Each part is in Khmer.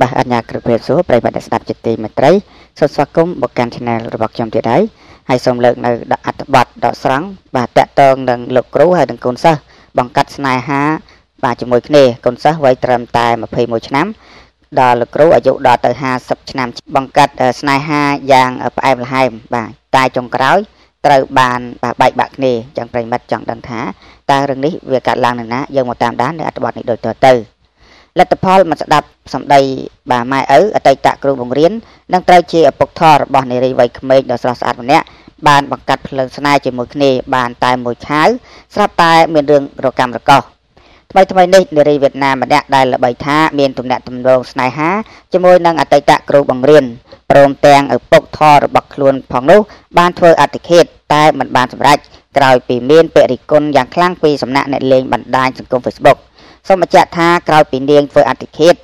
បាទអញ្ញាគ្រប់ភាពសួរប្រិយមិត្តអ្នកស្ដាប់ជាទីមេត្រីសូមស្វាគមន៍មកកាន់ Channel របស់ខ្ញុំទៀតហើយហើយសូមលើកនៅ អត្ថបទដកស្រង់បាទតាក់ទងនឹងលោកគ្រូហើយនឹងកូនសិស្សបង្កាត់ស្នេហា បាទជាមួយគ្នាកូនសិស្សវ័យត្រឹមតែ21ឆ្នាំ ដល់លោកគ្រូអាយុដល់ទៅ50ឆ្នាំបង្កាត់ស្នេហាយ៉ាងផ្អែមល្ហែមបាទតែចុងក្រោយត្រូវបានបាទបែកបាក់គ្នាចឹងប្រិមិត្តចង់ដឹងថាតើរឿងនេះវាកើតឡើងនៅណាយើងមកតាមដាននៅអត្ថបទនេះដូចតទៅលទ្ធផលមិនស្ដាប់សម្ដីបាម៉ែឪអតីតគ្រូបង្រៀននិងត្រូវជាឪពុកធម៌របស់នារីវ័យក្មេងដ៏ស្រស់ស្អាតម្នាក់បានបង្កាត់ភ្លើងស្នេហ៍ជាមួយគ្នាបានតែមួយខែស្រាប់តែមានរឿងរកម្មរកោសថ្មីថ្មីនេះនារីវៀតណាមម្នាក់ដែលល្បីថាមានទំនាក់ទំនងស្នេហាជាមួយនឹងអតីតគ្រូបង្រៀនព្រមទាំងឪពុកធររបស់ខ្លួនផងនោះបានធ្វើអត្តឃាតតែមិនបានសម្រេចក្រោយពីមានបរិគុណយ៉ាងខ្លាំងពីសំណាក់អ្នកលេងបណ្ដាញសង្គម Facebook សូមបញ្ជាក់ថាក្រោយពីនាងធ្វើអតិឃាត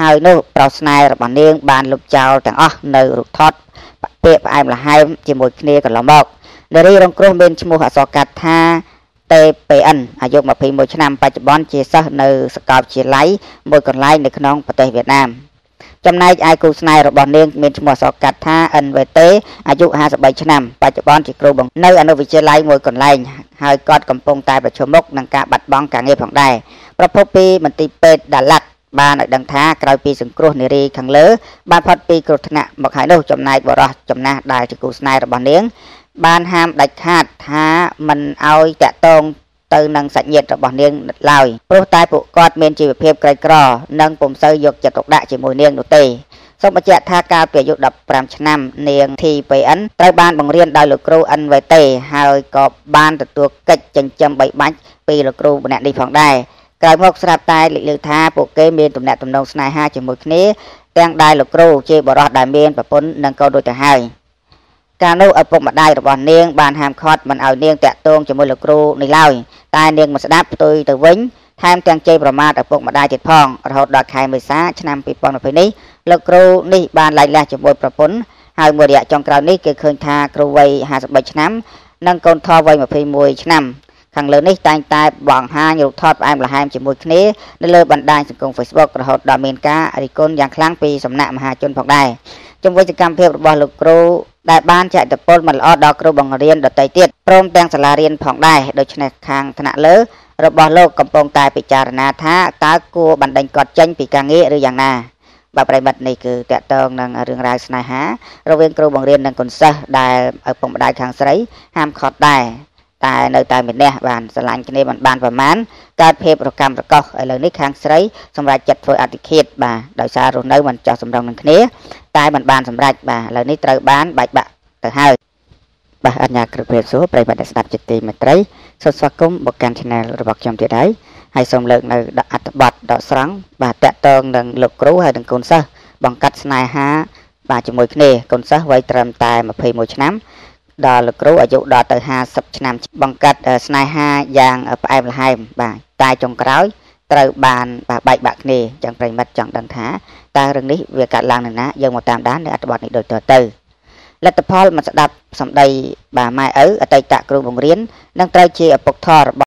ហើយនោះប្រោស្នេហ៍របស់នាងបានលុបចោលទាំងអស់នៅរូបថតពាក្យផ្អែមល្ហែមជាមួយគ្នាកន្លងមកនារីរងគ្រោះមានឈ្មោះអសរកាត់ថា TPN អាយុ21ឆ្នាំបច្ចុប្បន្នជាសិស្សនៅសាកលវិទ្យាល័យមួយកន្លែងនៅក្នុងប្រទេសវៀតណាមចំណែកឯគូស្នេហ៍របស់នាងមានឈ្មោះសកាត់ថាអិនវេទេអាយុ53ឆ្នាំបច្ចុប្បន្នជាគ្រូបង្នៅអនុវិទ្យាល័យមួយកន្លែងហើយគាត់កំពុងតែប្រឈមមុខនឹងការបាត់បង់ការងារផងដែរប្រភពពីមន្ទីរពេទ្យដាឡាក់បានឲ្យដឹងថាក្រោយពីសង្គ្រោះនារីខាងលើ បានផុតពី គ្រោះថ្នាក់មកហើយនោះចំណែកបរោះចំណាស់ដែលជាគូស្នេហ៍របស់នាង បានហាមដាច់ខាតថាមិនឲ្យតាក់ទងទៅនឹងសាច់ញាតិរបស់នាងឡើយព្រោះតែពួកគាត់មានជីវភាពក្រីក្រនិងពុំសូវយកចិត្តទុកដាក់ជាមួយនាងនោះទេសូមបញ្ជាក់ថាកាលពីអាយុ15ឆ្នាំនាង TPN ត្រូវបានបង្រៀនដោយលោកគ្រូ NVT ហើយក៏បានទទួលកិច្ចចិញ្ចឹមបីបាច់ពីលោកគ្រូម្នាក់នេះផងដែរក្រោយមកស្រាប់តែលេចឮថាពួកគេមានទំនាក់ទំនងស្នេហាជាមួយគ្នាទាំងដែលលោកគ្រូជាបរិសដែលមានប្រពន្ធនិងកូនដូចទៅហើយកាលនោះឪពុកម្ដាយរបស់នាងបានហាមឃាត់មិនឲ្យនាងតាក់ទងជាមួយលោកគ្រូនេះឡើយតែនាងមិនស្ដាប់ផ្ទុយទៅវិញថែមទាំងជ័យប្រមាថឪពុកម្ដាយទៀតផងរហូតដល់ខែមេសាឆ្នាំ2020នេះលោកគ្រូនេះបានលែងលះជាមួយប្រពន្ធហើយមួយរយៈចុងក្រោយនេះគេឃើញថាគ្រូវ័យ53ឆ្នាំនិងកូនថវ័យ21ឆ្នាំខាងលើនេះតែងតែបង្ហាញរូបថតផ្អែមល្ហែមជាមួយគ្នានៅលើបណ្ដាញសង្គម Facebook រហូតដល់មានការរិះគន់យ៉ាងខ្លាំងពីសំណាក់មហាជនផងដែរជំវិញសកម្មភាពរបស់លោកគ្រូដែលបានចែកតពលមិនល្អដល់គ្រូបង្រៀនដទៃទៀតព្រមទាំងសាលារៀនផងដែរដូច្នេះខាងថ្នាក់លើរបស់លោកកំពុងតែពិចារណាថាតើគួរបណ្ដេញគាត់ចេញពីការងារឬយ៉ាងណាបាទប្រិមិត្តនេះគឺតកតងនឹងរឿងរ៉ាវស្នេហារវាងគ្រូបង្រៀននិងកូនសិស្សដែលឪពុកម្ដាយខាងស្រី ហាមឃាត់ដែរតែនៅតែម្នាក់បានស្រឡាញ់គ្នាមិនបានប្រមាណកើតភាពរកម្មរកោសឥឡូវនេះខាងស្រី សម្រាប់ចាត់ធ្វើអតិឃាតបាទដោយសាររស់នៅមិនចោះសម្រងនឹងគ្នាតែมันបានសម្រេចបាទឥឡូវនេះត្រូវ បានបែកបាក់ទៅហើយបាទអញ្ញាគ្រប់ភាពសួរប្រិយមិត្តស្ដាប់ជាទីមេត្រីសូមស្វាគមន៍មកកាន់ Channel របស់ខ្ញុំទៀតហើយហើយសូមលើក នៅ អត្ថបទដកស្រង់បាទតាក់ទងនឹងលោកគ្រូហើយនឹងកូនសិស្សបង្កាត់ស្នេហា បាទជាមួយ គ្នាកូនសិស្សវ័យត្រឹមតែ21ឆ្នាំ ដល់លោកគ្រូអាយុដល់ទៅ50ឆ្នាំបង្កាត់ស្នេហាយ៉ាងផ្អែមល្ហែមបាទតែចុងក្រោយត្រូវបានបាទបែកបាក់គ្នាចឹងប្រិមិត្តចង់ដឹងថាតើរឿងនេះវាកើតឡើងនៅណាយើងមកតាមដាននៅអត្ថបទនេះដូចតទៅលទ្ធផលមិនស្ដាប់សម្ដីបាទម៉ែឪអតីតគ្រូបង្រៀននិងត្រូវជាឪពុកធម៌របស់